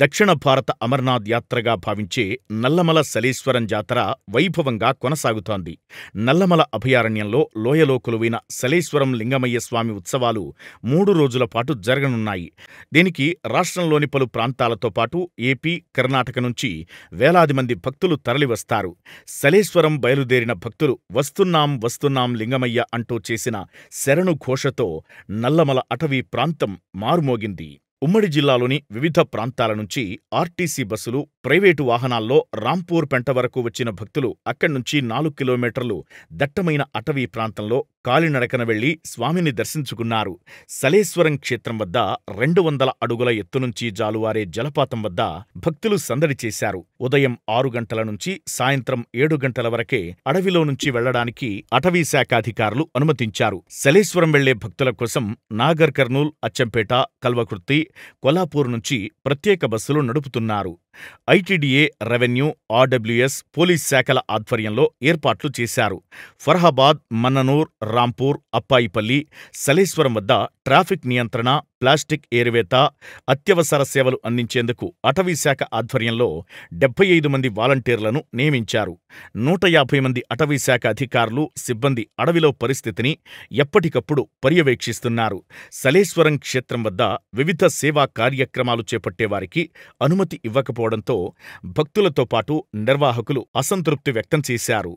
దక్షిణ భారత అమర్నాథ్ యాత్రగా భావించే నల్లమల సలీశ్వరం జాతర వైభవంగా కొనసాగుతోంది నల్లమల అభయారణ్యంలో లోయలోకులువైన సలీశ్వరం లింగమయ్య స్వామి ఉత్సవాలు మూడు రోజుల పాటు జరగనున్నాయి దీనికి రాష్ట్రంలోని పలు ప్రాంతాలతో పాటు ఏపీ కర్ణాటక నుంచి వేలాది మంది భక్తులు తరలివస్తారు సలీశ్వరం బయలుదేరిన భక్తులు వస్తున్నాం వస్తున్నాం లింగమయ్య అంటూ చేసిన శరణు ఘోషతో నల్లమల అటవీ ప్రాంతం మారుమోగింది ఉమ్మడి జిల్లాలోని వివిధ ప్రాంతాల నుంచి ఆర్టీసీ బస్సులు ప్రైవేటు వాహనాల్లో రాంపూర్ పెంట వరకు వచ్చిన భక్తులు అక్కడ్నుంచి నాలుగు కిలోమీటర్లు దట్టమైన అటవీ ప్రాంతంలో కాలినడకన వెళ్లి స్వామిని దర్శించుకున్నారు సలేశ్వరం క్షేత్రం వద్ద రెండు వందల అడుగుల ఎత్తునుంచి జాలువారే జలపాతం వద్ద భక్తులు సందడి చేశారు ఉదయం ఆరు గంటల నుంచి సాయంత్రం ఏడు గంటల వరకే అడవిలో నుంచి వెళ్లడానికి అటవీ శాఖ అధికారులు అనుమతించారు సలేశ్వరం వెళ్లే భక్తుల కోసం నాగర్ కర్నూల్ అచ్చంపేట కల్వకుర్తి కొల్లాపూర్ నుంచి ప్రత్యేక బస్సులు నడుపుతున్నారు ఐటీడీఏ రెవెన్యూ ఆర్డబ్ల్యూఎస్ పోలీస్ శాఖల ఆధ్వర్యంలో ఏర్పాట్లు చేశారు ఫర్హాబాద్ మన్ననూర్ రాంపూర్ అప్పాయిపల్లి సలేశ్వరం వద్ద ట్రాఫిక్ నియంత్రణ ప్లాస్టిక్ ఏరివేత అత్యవసర సేవలు అందించేందుకు అటవీశాఖ ఆధ్వర్యంలో డెబ్బై ఐదు మంది వాలంటీర్లను నియమించారు నూట యాభై మంది అటవీశాఖ అధికారులు సిబ్బంది అడవిలో పరిస్థితిని ఎప్పటికప్పుడు పర్యవేక్షిస్తున్నారు సలేశ్వరం క్షేత్రం వద్ద వివిధ సేవా కార్యక్రమాలు చేపట్టేవారికి అనుమతి ఇవ్వకపోవడం లేకపోవడంతో భక్తులతో పాటు నిర్వాహకులు అసంతృప్తి వ్యక్తం చేశారు